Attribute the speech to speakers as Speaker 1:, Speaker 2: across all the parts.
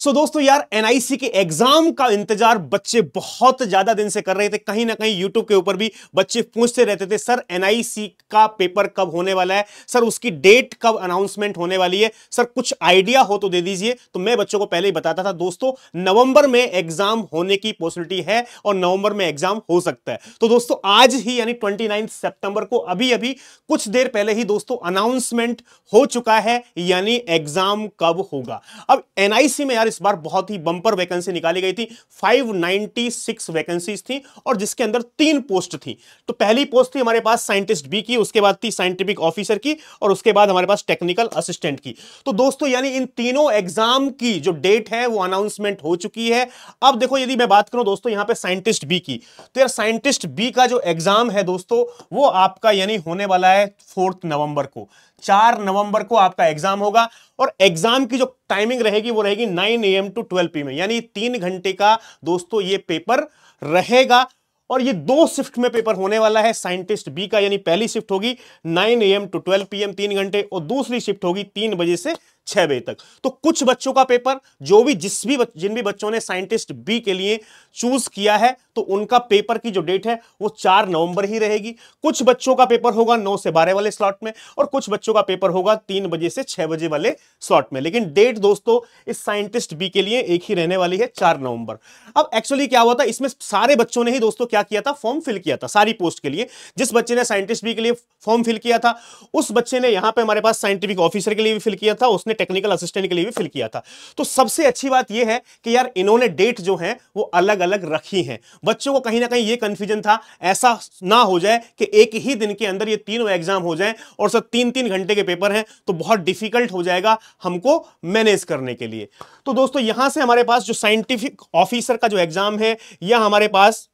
Speaker 1: सो so, दोस्तों यार NIC के एग्जाम का इंतजार बच्चे बहुत ज्यादा दिन से कर रहे थे कहीं ना कहीं यूट्यूब के ऊपर भी बच्चे पूछते रहते थे सर एनआईसी का पेपर कब होने वाला है सर उसकी डेट कब अनाउंसमेंट होने वाली है सर कुछ आइडिया हो तो दे दीजिए तो मैं बच्चों को पहले ही बताता था दोस्तों नवंबर में एग्जाम होने की पॉसिबिलिटी है और नवंबर में एग्जाम हो सकता है तो दोस्तों आज ही यानी ट्वेंटी सितंबर को अभी अभी कुछ देर पहले ही दोस्तों अनाउंसमेंट हो चुका है यानी एग्जाम कब होगा अब एनआईसी में यार लगातार इस बार बहुत ही बंपर वैकेंसी निकाली गई थी 596 वैकेंसीज थी और जिसके अंदर तीन पोस्ट थी तो पहली पोस्ट थी हमारे पास साइंटिस्ट बी की उसके बाद थी साइंटिफिक ऑफिसर की और उसके बाद हमारे पास टेक्निकल असिस्टेंट की तो दोस्तों यानी इन तीनों एग्जाम की जो डेट है वो अनाउंसमेंट हो चुकी है अब देखो यदि मैं बात करूं दोस्तों यहां पर साइंटिस्ट बी की तो यार साइंटिस्ट बी का जो एग्जाम है दोस्तों वो आपका यानी होने वाला है फोर्थ नवंबर को चार नवंबर को आपका एग्जाम होगा और एग्जाम की जो टाइमिंग रहेगी वो रहेगी nine A M to twelve P में यानी तीन घंटे का दोस्तों ये पेपर रहेगा और ये दो शिफ्ट में पेपर होने वाला है साइंटिस्ट बी का यानी पहली शिफ्ट होगी 9 एम टू 12 एम तीन घंटे और दूसरी शिफ्ट होगी तीन बजे से छह बजे तक तो कुछ बच्चों का पेपर जो भी जिस भी बच, जिन भी बच्चों ने साइंटिस्ट बी के लिए चूज किया है तो उनका पेपर की जो डेट है वो चार नवंबर ही रहेगी कुछ बच्चों का पेपर होगा नौ से बारह वाले स्लॉट में और कुछ बच्चों का पेपर होगा तीन बजे से छह बजे वाले स्लॉट में लेकिन डेट दोस्तों इस साइंटिस्ट बी के लिए एक ही रहने वाली है चार नवंबर अब एक्चुअली क्या हुआ था इसमें सारे बच्चों ने ही दोस्तों क्या किया था फॉर्म फिल किया था सारी पोस्ट के लिए जिस बच्चे ने साइंटिस्ट बी के लिए फॉर्म फिल किया था उस बच्चे ने यहां पर हमारे पास साइंटिफिक ऑफिसर के लिए भी फिल किया था उसने टेक्निकल असिस्टेंट के लिए भी फिल किया था तो सबसे अच्छी बात यह है कि यार इन्होंने डेट जो है वो अलग अलग रखी है बच्चों को कहीं ना कहीं ये कंफ्यूजन था ऐसा ना हो जाए कि एक ही दिन के अंदर ये तीनों एग्जाम हो जाए और सब तीन तीन घंटे के पेपर हैं तो बहुत डिफिकल्ट हो जाएगा हमको मैनेज करने के लिए तो दोस्तों यहां से हमारे पास जो साइंटिफिक ऑफिसर का जो एग्जाम है या हमारे पास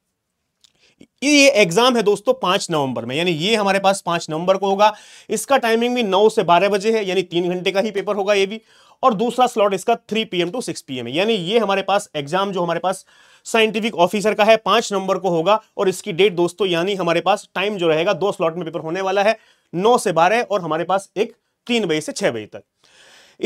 Speaker 1: ये एग्जाम है दोस्तों पांच नवंबर में यानी ये हमारे पास पांच नवंबर को होगा इसका टाइमिंग भी नौ से बारह बजे है यानी तीन घंटे का ही पेपर होगा ये भी और दूसरा स्लॉट इसका three PM to six PM है यानी ये हमारे पास एग्जाम जो हमारे पास साइंटिफिक ऑफिसर का है पांच नंबर को होगा और इसकी डेट दोस्तों यानी हमारे पास टाइम जो रहेगा दो स्लॉट में पेपर होने वाला है नौ से बारह और हमारे पास एक तीन बजे से छह बजे तक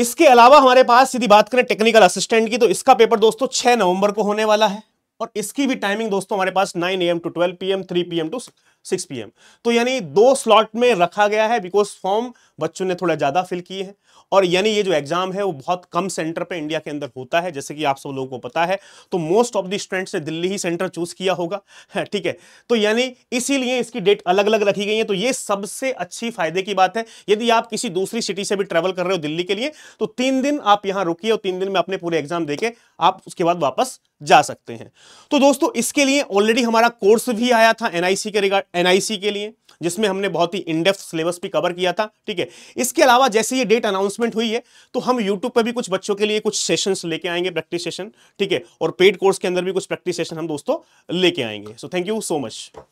Speaker 1: इसके अलावा हमारे पास यदि बात करें टेक्निकल असिस्टेंट की तो इसका पेपर दोस्तों छह नवंबर को होने वाला है और इसकी भी टाइमिंग दोस्तों हमारे पास 9 M to 12 PM 3 PM to six P तो यानी दो स्लॉट में रखा गया है बिकॉज फॉर्म बच्चों ने थोड़ा ज़्यादा फिल किए हैं और यानी ये जो एग्जाम है वो बहुत कम सेंटर पे इंडिया के अंदर होता है जैसे कि आप सब लोगों को पता है तो मोस्ट ऑफ द स्टूडेंट्स ने दिल्ली ही सेंटर चूज किया होगा हाँ, ठीक है तो यानी इसीलिए इसकी डेट अलग अलग रखी गई है तो ये सबसे अच्छी फायदे की बात है यदि आप किसी दूसरी सिटी से भी ट्रेवल कर रहे हो दिल्ली के लिए तो तीन दिन आप यहां रुकी और तीन दिन में अपने पूरे एग्जाम देके आप उसके बाद वापस जा सकते हैं तो दोस्तों इसके लिए ऑलरेडी हमारा कोर्स भी आया था एनआईसी के रिगार्ड एनआईसी के लिए जिसमें हमने बहुत ही इनडेप्थ सिलेबस भी कवर किया था ठीक है इसके अलावा जैसे ये डेट अनाउंसमेंट हुई है तो हम यूट्यूब पर भी कुछ बच्चों के लिए कुछ सेशंस लेके आएंगे प्रैक्टिस सेशन ठीक है और पेड कोर्स के अंदर भी कुछ प्रैक्टिस सेशन हम दोस्तों लेके आएंगे so thank you so much